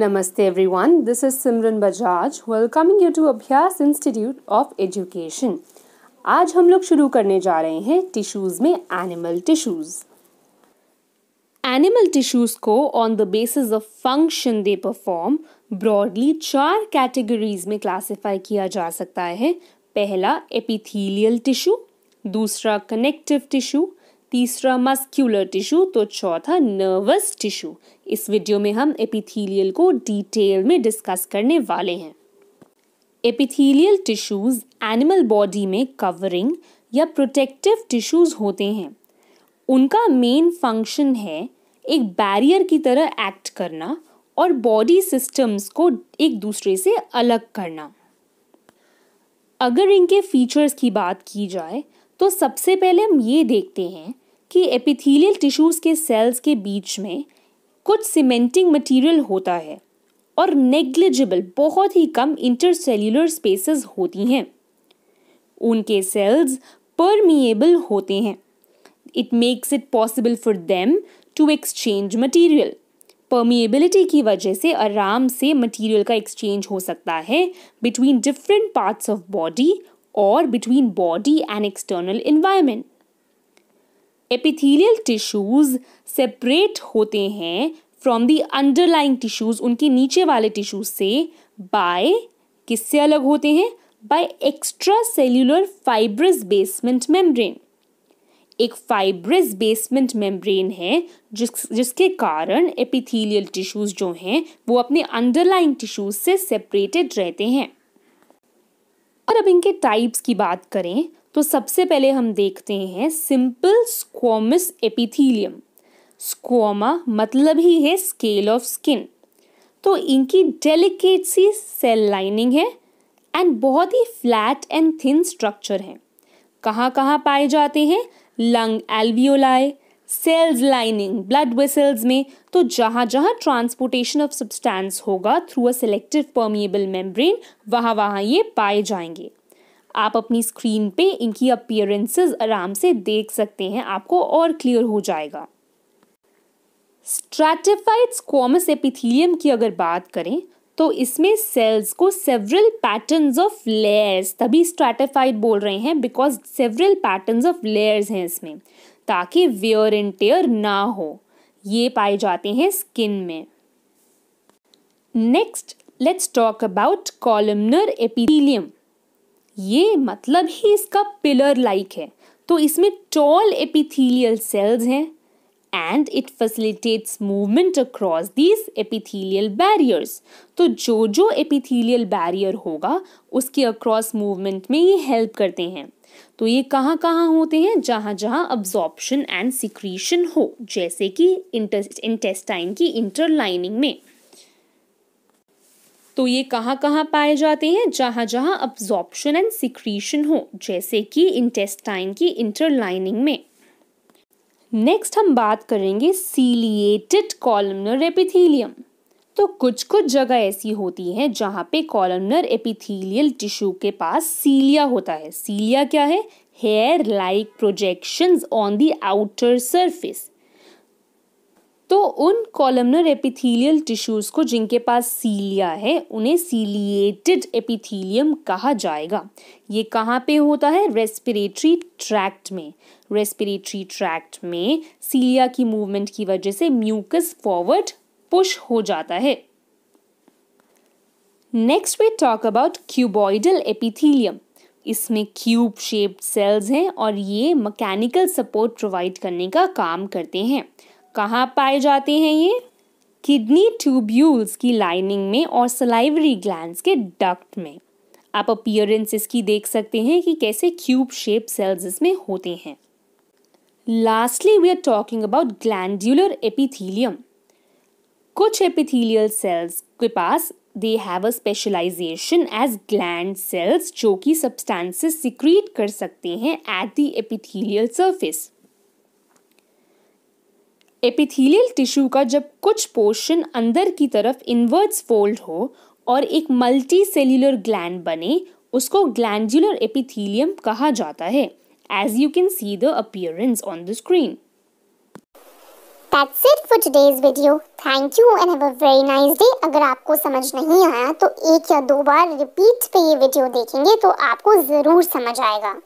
Namaste everyone, this is Simran Bajaj welcoming you to Abhyas Institute of Education. आज हम लोग शुरू करने जा रहे हैं टिश्यूज़ में एनिमल टिश्यूज़ एनिमल टिश्यूज़ को on the basis of function they perform broadly चार कैटेगरीज में क्लासिफाई किया जा सकता है पहला एपिथीलियल टिश्यू दूसरा कनेक्टिव टिश्यू तीसरा मस्क्यूलर टिश्यू तो चौथा नर्वस टिश्यू इस वीडियो में हम एपिथीलियल को डिटेल में डिस्कस करने वाले हैं एपिथीलियल टिश्यूज एनिमल बॉडी में कवरिंग या प्रोटेक्टिव टिश्यूज होते हैं उनका मेन फंक्शन है एक बैरियर की तरह एक्ट करना और बॉडी सिस्टम्स को एक दूसरे से अलग करना अगर इनके फीचर्स की बात की जाए तो सबसे पहले हम ये देखते हैं कि एपिथेलियल टिश्यूज़ के सेल्स के बीच में कुछ सीमेंटिंग मटेरियल होता है और नेग्लिजिबल बहुत ही कम इंटरसेल्यूलर स्पेसेस होती हैं उनके सेल्स परमिएबल होते हैं it makes it possible for them to exchange material permeability की वजह से आराम से मटेरियल का एक्सचेंज हो सकता है between different parts of body और between body and external environment epithelial tissues separate होते हैं फ्रॉम दी अंडरलाइंग टिश्यूज उनके नीचे वाले टिश्यूज से बाय किससे अलग होते हैं by extra cellular fibrous basement membrane एक फाइब्रस बेसमेंट मेम्ब्रेन है जिस जिसके कारण एपिथीलियल टिश्यूज जो हैं वो अपने अंडरलाइंग टिश्यूज से सेपरेटेड रहते हैं और अब इनके टाइप्स की बात करें तो सबसे पहले हम देखते हैं सिंपल स्क्वोमस एपिथीलियम स्क्वामा मतलब ही है स्केल ऑफ स्किन तो इनकी डेलिकेट सी सेल लाइनिंग है एंड बहुत ही फ्लैट एंड थिन स्ट्रक्चर है कहाँ कहाँ पाए जाते हैं lung alveoli cells lining blood vessels में तो जहाँ जहाँ ट्रांसपोर्टेशन ऑफ सब्सटेंस होगा through a selective permeable membrane वहाँ वहाँ ये पाए जाएंगे आप अपनी स्क्रीन पे इनकी अपियरेंसेस आराम से देख सकते हैं आपको और क्लियर हो जाएगा स्ट्रेटिफाइड स्क्वामस एपिथीलियम की अगर बात करें तो इसमें सेल्स को सेवरल पैटर्न्स ऑफ लेयर्स तभी स्ट्रेटिफाइड बोल रहे हैं because several patterns of layers हैं इसमें ताकि वेयर एंड टेयर ना हो ये पाए जाते हैं स्किन में next let's talk about columnar epithelium ये मतलब ही इसका पिलर लाइक है तो इसमें टॉल एपिथीलियल सेल्स हैं and it facilitates movement across these epithelial barriers तो जो जो एपिथीलियल बैरियर होगा उसके अक्रॉस मूवमेंट में ये हेल्प करते हैं तो ये कहाँ कहाँ होते हैं जहाँ जहाँ अब्जॉर्प्शन एंड सिक्रीशन हो जैसे कि इंटेस्टाइन की इंटरलाइनिंग में तो ये कहाँ कहाँ पाए जाते हैं जहाँ जहाँ अब्जॉर्प्शन एंड सिक्रीशन हो जैसे कि इंटेस्टाइन की इंटरलाइनिंग में नेक्स्ट हम बात करेंगे सीलिएटेड कॉलमनर एपिथीलियम तो कुछ कुछ जगह ऐसी होती हैं जहाँ पे कॉलमनर एपिथीलियल टिश्यू के पास सीलिया होता है सीलिया क्या है hair like projections on the outer surface तो उन कॉलमनर एपिथीलियल टिश्यूज को जिनके पास सीलिया है उन्हें सीलिएटेड एपिथीलियम कहा जाएगा ये कहाँ पे होता है रेस्पिरेटरी ट्रैक्ट में रेस्पिरेटरी ट्रैक्ट में सीलिया की मूवमेंट की वजह से म्यूकस फॉरवर्ड पुश हो जाता है next we talk about cuboidal epithelium इसमें क्यूब शेप्ड सेल्स हैं और ये मैकेनिकल सपोर्ट प्रोवाइड करने का काम करते हैं कहाँ पाए जाते हैं ये किडनी ट्यूब्यूल्स की लाइनिंग में और सलाइवरी ग्लैंड्स के डक्ट में आप अपियरेंस इसकी देख सकते हैं कि कैसे क्यूब शेप सेल्स इसमें होते हैं lastly we are talking about glandular epithelium कुछ एपिथीलियल सेल्स के पास they have a specialization as gland cells जो कि सब्सटेंसेस सिक्रीट कर सकते हैं at the epithelial surface epithelial tissue का जब कुछ पोर्शन अंदर की तरफ इनवर्ड्स फोल्ड हो और एक मल्टी सेल्यूलर ग्लैंड बने उसको ग्लैंडुलर एपिथीलियम कहा जाता है as you can see the appearance on the screen That's it for today's video. Thank you and have a very nice day. अगर आपको समझ नहीं आया तो एक या दो बार रिपीट पे ये वीडियो देखेंगे तो आपको ज़रूर समझ आएगा